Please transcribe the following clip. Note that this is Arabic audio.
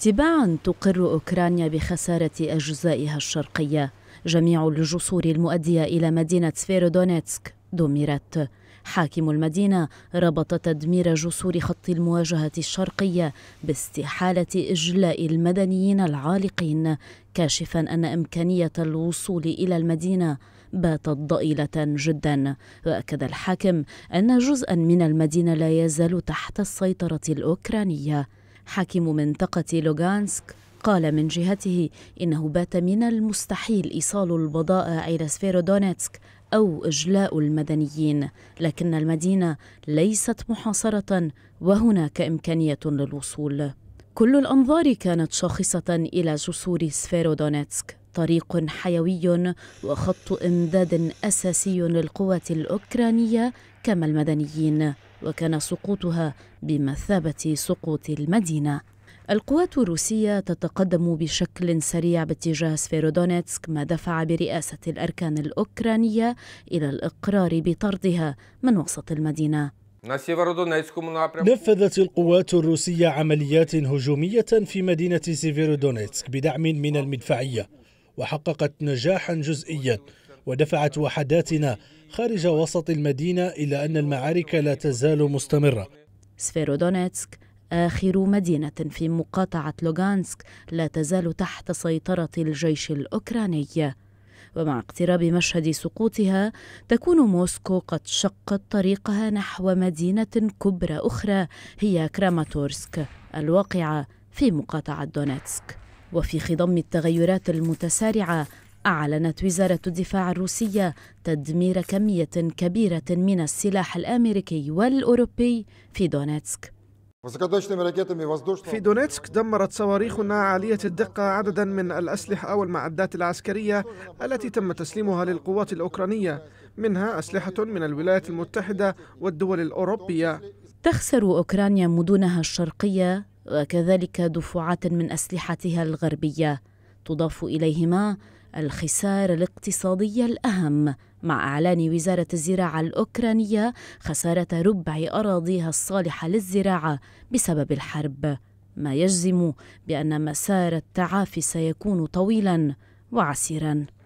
تباعا تقر أوكرانيا بخسارة أجزائها الشرقية جميع الجسور المؤدية إلى مدينة سفيرودونيتسك دمرت حاكم المدينة ربط تدمير جسور خط المواجهة الشرقية باستحالة إجلاء المدنيين العالقين كاشفا أن إمكانية الوصول إلى المدينة باتت ضئيلة جدا وأكد الحاكم أن جزءا من المدينة لا يزال تحت السيطرة الأوكرانية حاكم منطقة لوغانسك قال من جهته إنه بات من المستحيل إيصال البضائع إلى سفيرودونيتسك أو إجلاء المدنيين لكن المدينة ليست محاصرة وهناك إمكانية للوصول كل الأنظار كانت شاخصة إلى جسور سفيرودونيتسك طريق حيوي وخط إمداد أساسي للقوات الأوكرانية كما المدنيين وكان سقوطها بمثابة سقوط المدينة القوات الروسية تتقدم بشكل سريع باتجاه سفيرودونيتسك ما دفع برئاسة الأركان الأوكرانية إلى الإقرار بطردها من وسط المدينة نفذت القوات الروسية عمليات هجومية في مدينة سيفيرودونيتسك بدعم من المدفعية وحققت نجاحا جزئيا ودفعت وحداتنا خارج وسط المدينة إلى أن المعارك لا تزال مستمرة سفيرودونيتسك آخر مدينة في مقاطعة لوغانسك لا تزال تحت سيطرة الجيش الأوكراني ومع اقتراب مشهد سقوطها تكون موسكو قد شقت طريقها نحو مدينة كبرى أخرى هي كراماتورسك الواقعة في مقاطعة دونيتسك وفي خضم التغيرات المتسارعة أعلنت وزارة الدفاع الروسية تدمير كمية كبيرة من السلاح الأمريكي والأوروبي في دونيتسك في دونيتسك دمرت صواريخنا عالية الدقة عددا من الأسلحة والمعدات العسكرية التي تم تسليمها للقوات الأوكرانية منها أسلحة من الولايات المتحدة والدول الأوروبية تخسر أوكرانيا مدنها الشرقية وكذلك دفعات من أسلحتها الغربية تضاف إليهما الخسارة الاقتصادية الأهم مع إعلان وزارة الزراعة الأوكرانية خسارة ربع أراضيها الصالحة للزراعة بسبب الحرب ما يجزم بأن مسار التعافي سيكون طويلا وعسيرا